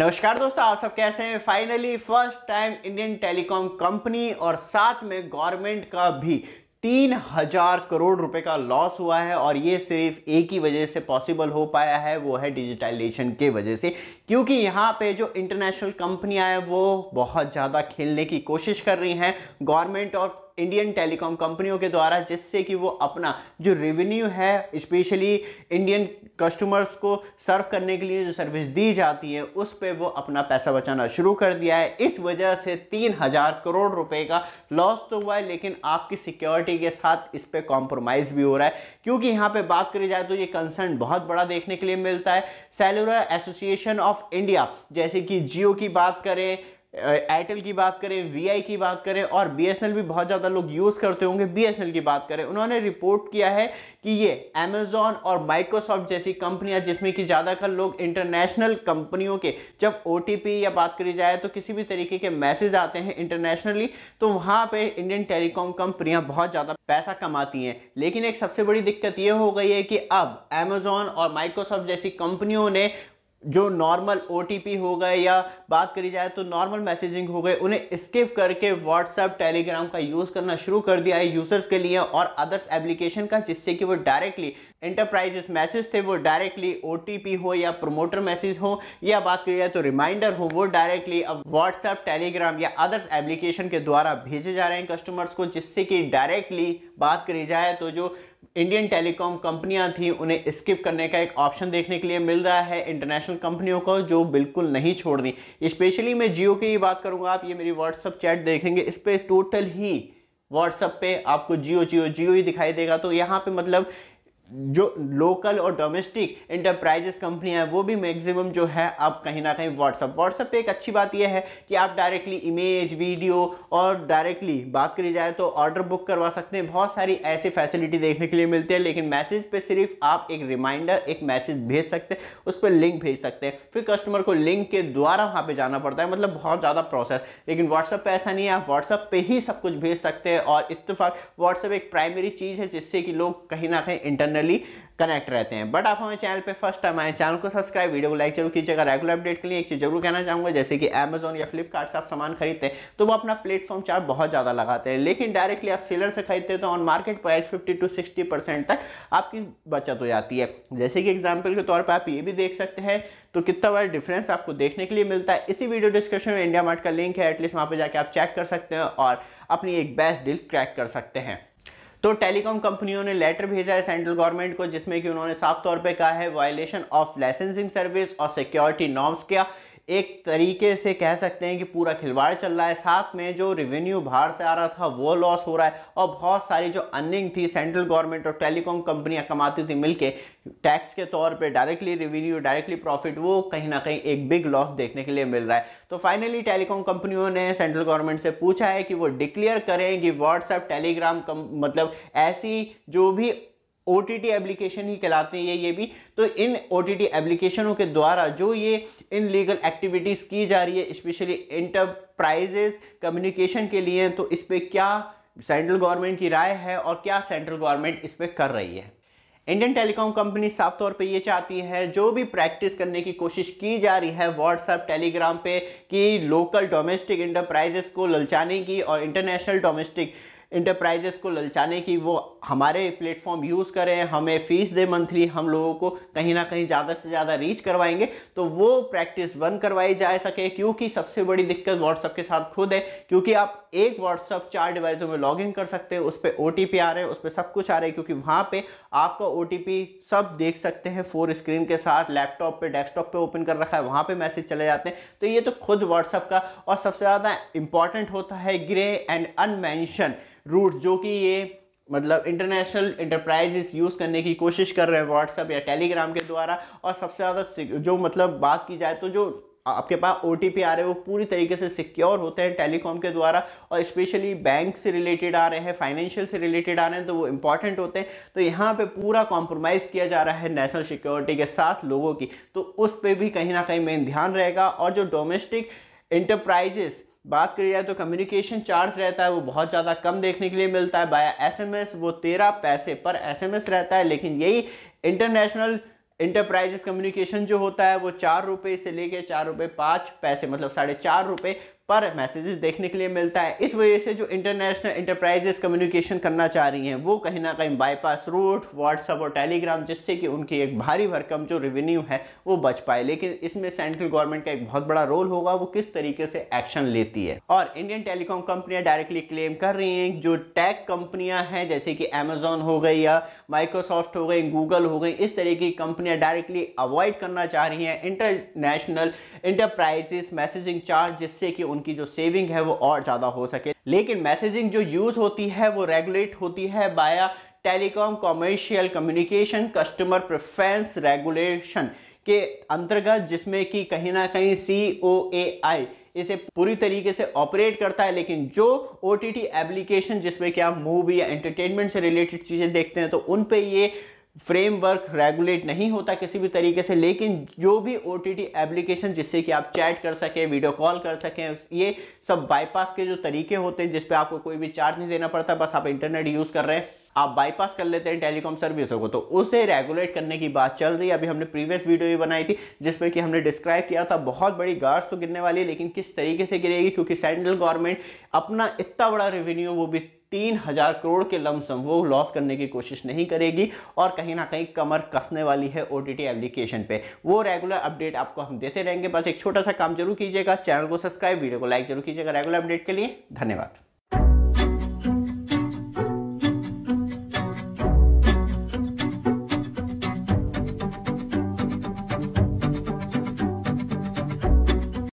नमस्कार दोस्तों आप सब कैसे हैं finally first time Indian telecom company और साथ में गवर्नमेंट का भी तीन हजार करोड़ रुपए का लॉस हुआ है और ये सिर्फ एक ही वजह से पॉसिबल हो पाया है वो है डिजिटाइजेशन के वजह से क्योंकि यहाँ पे जो इंटरनेशनल कंपनियाँ हैं वो बहुत ज़्यादा खेलने की कोशिश कर रही हैं गवर्नमेंट और इंडियन टेलीकॉम कंपनियों के द्वारा जिससे कि वो अपना जो रेवेन्यू है स्पेशली इंडियन कस्टमर्स को सर्व करने के लिए जो सर्विस दी जाती है उस पर वो अपना पैसा बचाना शुरू कर दिया है इस वजह से तीन हज़ार करोड़ रुपए का लॉस तो हुआ है लेकिन आपकी सिक्योरिटी के साथ इस पर कॉम्प्रोमाइज़ भी हो रहा है क्योंकि यहाँ पर बात करी जाए तो ये कंसर्न बहुत बड़ा देखने के लिए मिलता है सेलुलर एसोसिएशन ऑफ इंडिया जैसे कि जियो की बात करें एयरटेल की बात करें वीआई की बात करें और बीएसएनएल भी बहुत ज़्यादा लोग यूज़ करते होंगे बीएसएनएल की बात करें उन्होंने रिपोर्ट किया है कि ये अमेजोन और माइक्रोसॉफ्ट जैसी कंपनियां जिसमें कि ज़्यादातर लोग इंटरनेशनल कंपनियों के जब ओ या बात करी जाए तो किसी भी तरीके के मैसेज आते हैं इंटरनेशनली तो वहाँ पर इंडियन टेलीकॉम कंपनियाँ बहुत ज़्यादा पैसा कमाती हैं लेकिन एक सबसे बड़ी दिक्कत ये हो गई है कि अब अमेजोन और माइक्रोसॉफ्ट जैसी कंपनियों ने जो नॉर्मल ओ हो गए या बात करी जाए तो नॉर्मल मैसेजिंग हो गए उन्हें स्किप करके व्हाट्सएप टेलीग्राम का यूज़ करना शुरू कर दिया है यूज़र्स के लिए और अदर्स एप्लीकेशन का जिससे कि वो डायरेक्टली इंटरप्राइजेस मैसेज थे वो डायरेक्टली ओ हो या प्रोमोटर मैसेज हो या बात करी जाए तो रिमाइंडर हो वो डायरेक्टली अब व्हाट्सएप टेलीग्राम या अदर्स एप्लीकेशन के द्वारा भेजे जा रहे हैं कस्टमर्स को जिससे कि डायरेक्टली बात करी जाए तो जो इंडियन टेलीकॉम कंपनियां थी उन्हें स्किप करने का एक ऑप्शन देखने के लिए मिल रहा है इंटरनेशनल कंपनियों को जो बिल्कुल नहीं छोड़ रही स्पेशली मैं जियो की ही बात करूंगा आप ये मेरी व्हाट्सअप चैट देखेंगे इस पर टोटल ही व्हाट्सअप पे आपको जियो जियो जियो ही दिखाई देगा तो यहाँ पे मतलब जो लोकल और डोमेस्टिक इंटरप्राइजेस कंपनियां हैं वो भी मैक्सिमम जो है आप कहीं ना कहीं व्हाट्सअप व्हाट्सअप पे एक अच्छी बात यह है कि आप डायरेक्टली इमेज वीडियो और डायरेक्टली बात करी जाए तो ऑर्डर बुक करवा सकते हैं बहुत सारी ऐसी फैसिलिटी देखने के लिए मिलती है लेकिन मैसेज पे सिर्फ आप एक रिमाइंडर एक मैसेज भेज सकते हैं उस पर लिंक भेज सकते हैं फिर कस्टमर को लिंक के द्वारा वहाँ पर जाना पड़ता है मतलब बहुत ज़्यादा प्रोसेस लेकिन व्हाट्सअप पर ऐसा नहीं है आप व्हाट्सअप पर ही सब कुछ भेज सकते हैं और इतफाक व्हाट्सअप एक प्राइमरी चीज़ है जिससे कि लोग कहीं ना कहीं इंटरनेट जनरली कनेक्ट रहते हैं बट आप हमारे चैनल पे फर्स्ट टाइम आए चैनल को सब्सक्राइब वीडियो को लाइक जरूर कीजिएगा रेगुलर अपडेट के लिए एक चीज़ जरूर कहना चाहूँगा जैसे कि अमेजोन या फ्लिपकार्ट से आप सामान खरीदते हैं तो वो अपना प्लेटफॉर्म चार्ज बहुत ज़्यादा लगाते हैं लेकिन डायरेक्टली आप सेलर से खरीदते हैं तो on market price fifty to sixty तक आपकी बचत हो जाती है जैसे कि एग्जाम्पल के तौर पर आप ये भी देख सकते हैं तो कितना बड़ा डिफरेंस आपको देखने के लिए मिलता है इसी वीडियो डिस्क्रिप्शन में इंडिया मार्ट का लिंक है एटलीस्ट वहाँ पर जाकर आप चेक कर सकते हैं और अपनी एक बेस्ट डील क्रैक कर सकते हैं तो टेलीकॉम कंपनियों ने लेटर भेजा है सेंट्रल गवर्नमेंट को जिसमें कि उन्होंने साफ तौर पर कहा है वायलेशन ऑफ लाइसेंसिंग सर्विस और सिक्योरिटी नॉर्म्स क्या एक तरीके से कह सकते हैं कि पूरा खिलवाड़ चल रहा है साथ में जो रेवेन्यू बाहर से आ रहा था वो लॉस हो रहा है और बहुत सारी जो अर्निंग थी सेंट्रल गवर्नमेंट और टेलीकॉम कंपनियां कमाती थी मिलके टैक्स के तौर पे डायरेक्टली रेवेन्यू डायरेक्टली प्रॉफिट वो कहीं ना कहीं एक बिग लॉस देखने के लिए मिल रहा है तो फाइनली टेलीकॉम कंपनियों ने सेंट्रल गवर्नमेंट से पूछा है कि वो डिक्लेयर करें कि व्हाट्सएप टेलीग्राम मतलब ऐसी जो भी ओ टी एप्लीकेशन ही कहलाते हैं ये ये भी तो इन ओ टी एप्लीकेशनों के द्वारा जो ये इन लीगल एक्टिविटीज़ की जा रही है स्पेशली इंटरप्राइजेज कम्युनिकेशन के लिए तो इस पर क्या सेंट्रल गवर्नमेंट की राय है और क्या सेंट्रल गवर्नमेंट इस पर कर रही है इंडियन टेलीकॉम कंपनी साफ तौर पे ये चाहती है जो भी प्रैक्टिस करने की कोशिश की जा रही है व्हाट्सएप टेलीग्राम पे कि लोकल डोमेस्टिक इंटरप्राइजेस को ललचाने की और इंटरनेशनल डोमेस्टिक इंटरप्राइजेस को ललचाने की वो हमारे प्लेटफॉर्म यूज़ करें हमें फ़ीस दे मंथली हम लोगों को कहीं ना कहीं ज़्यादा से ज़्यादा रीच करवाएंगे तो वो प्रैक्टिस बंद करवाई जा सके क्योंकि सबसे बड़ी दिक्कत व्हाट्सअप के साथ खुद है क्योंकि आप एक व्हाट्सअप चार डिवाइसों में लॉगिन कर सकते हैं उस पर ओ आ रहे हैं उस पर सब कुछ आ रहा है क्योंकि वहाँ पर आपका ओ सब देख सकते हैं फोर स्क्रीन के साथ लैपटॉप पर डेस्कटॉप पर ओपन कर रखा है वहाँ पर मैसेज चले जाते हैं तो ये तो खुद व्हाट्सअप का और सबसे ज़्यादा इंपॉर्टेंट होता है ग्रे एंड अनमेंशन रूट जो कि ये मतलब इंटरनेशनल इंटरप्राइजेस यूज़ करने की कोशिश कर रहे हैं व्हाट्सअप या टेलीग्राम के द्वारा और सबसे ज़्यादा जो मतलब बात की जाए तो जो आपके पास ओ आ रहे हैं वो पूरी तरीके से सिक्योर होते हैं टेलीकॉम के द्वारा और स्पेशली बैंक से रिलेटेड आ रहे हैं फाइनेंशियल से रिलेटेड आ रहे हैं तो वो इंपॉर्टेंट होते हैं तो यहाँ पे पूरा कॉम्प्रोमाइज़ किया जा रहा है नेशनल सिक्योरिटी के साथ लोगों की तो उस पर भी कहीं ना कहीं मेन ध्यान रहेगा और जो डोमेस्टिक इंटरप्राइजेस बात करी जाए तो कम्युनिकेशन चार्ज रहता है वो बहुत ज़्यादा कम देखने के लिए मिलता है बाय एसएमएस वो तेरह पैसे पर एसएमएस रहता है लेकिन यही इंटरनेशनल इंटरप्राइजेस कम्युनिकेशन जो होता है वो चार रुपये से लेके चार रुपये पाँच पैसे मतलब साढ़े चार रुपये पर मैसेजेस देखने के लिए मिलता है इस वजह से जो इंटरनेशनल इंटरप्राइजेस कम्युनिकेशन करना चाह रही हैं वो कहीं ना कहीं बाईपास रूट व्हाट्सअप और टेलीग्राम जिससे कि उनकी एक भारी भरकम जो रेवेन्यू है वो बच पाए लेकिन इसमें सेंट्रल गवर्नमेंट का एक बहुत बड़ा रोल होगा वो किस तरीके से एक्शन लेती है और इंडियन टेलीकॉम कंपनियाँ डायरेक्टली क्लेम कर रही हैं जो टैग कंपनियाँ हैं जैसे कि अमेजोन हो गई या माइक्रोसॉफ्ट हो गई गूगल हो गई इस तरह की कंपनियाँ डायरेक्टली अवॉइड करना चाह रही हैं इंटरनेशनल इंटरप्राइजेस मैसेजिंग चार्ज जिससे कि उन उनकी जो सेविंग है वो और ज़्यादा हो सके लेकिन मैसेजिंग जो यूज़ होती है वो रेगुलेट होती है via telecom commercial communication customer preference regulation के अंतर्गत जिसमें कि कहीं ना कहीं सी ओ ए आई इसे पूरी तरीके से ऑपरेट करता है लेकिन जो ओ टी टी एप्लीकेशन जिसमें कि आप मूवी या एंटरटेनमेंट से रिलेटेड चीज़ें देखते हैं तो उन पर ये फ्रेमवर्क रेगुलेट नहीं होता किसी भी तरीके से लेकिन जो भी ओ टी टी एप्लीकेशन जिससे कि आप चैट कर सकें वीडियो कॉल कर सकें ये सब बाईपास के जो तरीके होते हैं जिसपे आपको कोई भी चार्ज नहीं देना पड़ता बस आप इंटरनेट यूज़ कर रहे हैं आप बाईपास कर लेते हैं टेलीकॉम सर्विसों को तो उसे रेगुलेट करने की बात चल रही है अभी हमने प्रीवियस वीडियो भी बनाई थी जिसमें कि हमने डिस्क्राइब किया था बहुत बड़ी गार्ड्स तो गिरने वाली है लेकिन किस तरीके से गिरेगी क्योंकि सेंट्रल गवर्नमेंट अपना इतना बड़ा रेवेन्यू वो भी तीन हज़ार करोड़ के लमसम वो लॉस करने की कोशिश नहीं करेगी और कहीं ना कहीं कमर कसने वाली है ओ टी एप्लीकेशन पे वो रेगुलर अपडेट आपको हम देते रहेंगे बस एक छोटा सा काम जरूर कीजिएगा चैनल को सब्सक्राइब वीडियो को लाइक जरूर कीजिएगा रेगुलर अपडेट के लिए धन्यवाद